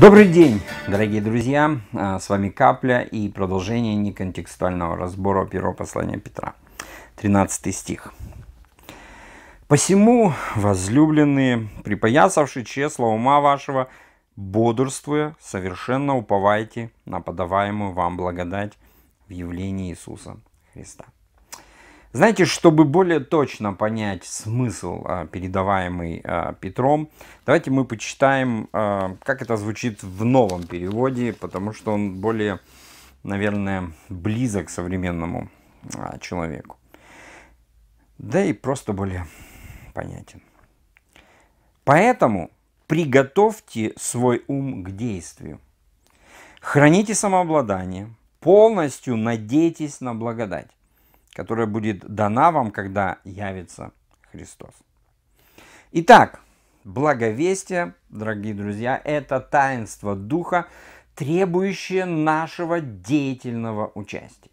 Добрый день, дорогие друзья! А, с вами Капля и продолжение неконтекстуального разбора первого послания Петра, 13 стих. «Посему, возлюбленные, припоясавши число ума вашего, бодрствуя, совершенно уповайте на подаваемую вам благодать в явлении Иисуса Христа». Знаете, чтобы более точно понять смысл, а, передаваемый а, Петром, давайте мы почитаем, а, как это звучит в новом переводе, потому что он более, наверное, близок к современному человеку. Да и просто более понятен. Поэтому приготовьте свой ум к действию. Храните самообладание, полностью надейтесь на благодать которая будет дана вам, когда явится Христос. Итак, благовестие, дорогие друзья, это таинство Духа, требующее нашего деятельного участия.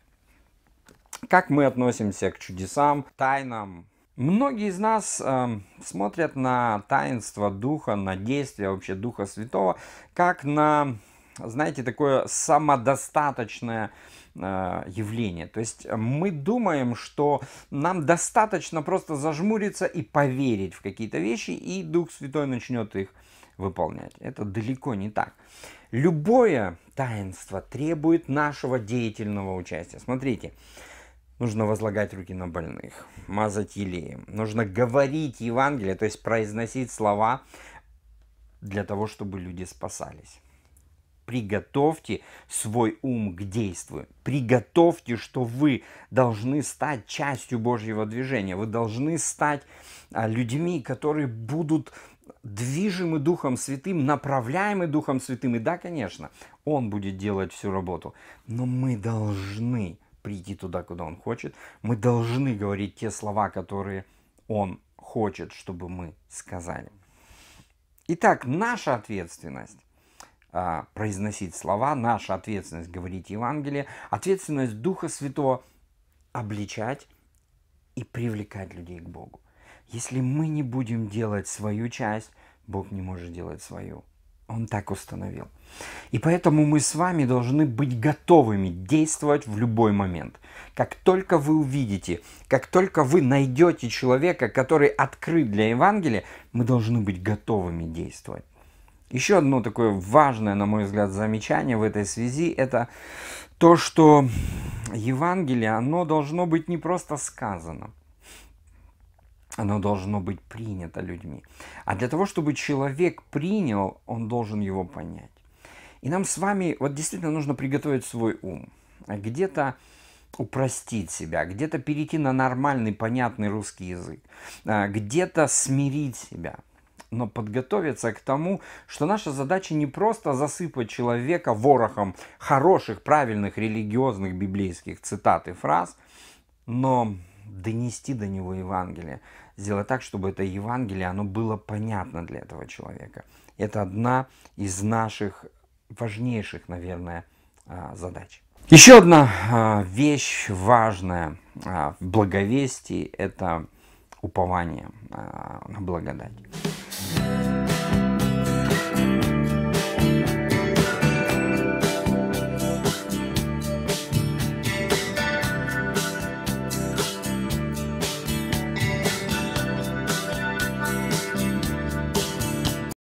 Как мы относимся к чудесам, тайнам? Многие из нас э, смотрят на таинство Духа, на действие вообще Духа Святого, как на знаете, такое самодостаточное э, явление. То есть мы думаем, что нам достаточно просто зажмуриться и поверить в какие-то вещи, и Дух Святой начнет их выполнять. Это далеко не так. Любое таинство требует нашего деятельного участия. Смотрите, нужно возлагать руки на больных, мазать елеем, нужно говорить Евангелие, то есть произносить слова для того, чтобы люди спасались приготовьте свой ум к действию. Приготовьте, что вы должны стать частью Божьего движения. Вы должны стать а, людьми, которые будут движимы Духом Святым, направляемы Духом Святым. И да, конечно, Он будет делать всю работу. Но мы должны прийти туда, куда Он хочет. Мы должны говорить те слова, которые Он хочет, чтобы мы сказали. Итак, наша ответственность а, произносить слова, наша ответственность говорить Евангелие, ответственность Духа Святого обличать и привлекать людей к Богу. Если мы не будем делать свою часть, Бог не может делать свою. Он так установил. И поэтому мы с вами должны быть готовыми действовать в любой момент. Как только вы увидите, как только вы найдете человека, который открыт для Евангелия, мы должны быть готовыми действовать. Еще одно такое важное, на мой взгляд, замечание в этой связи – это то, что Евангелие, оно должно быть не просто сказано, оно должно быть принято людьми. А для того, чтобы человек принял, он должен его понять. И нам с вами вот действительно нужно приготовить свой ум, а где-то упростить себя, где-то перейти на нормальный, понятный русский язык, а, где-то смирить себя – но подготовиться к тому, что наша задача не просто засыпать человека ворохом хороших, правильных, религиозных библейских цитат и фраз, но донести до него Евангелие, сделать так, чтобы это Евангелие, оно было понятно для этого человека. Это одна из наших важнейших, наверное, а, задач. Еще одна а, вещь важная а, в благовестии – это упование на благодать.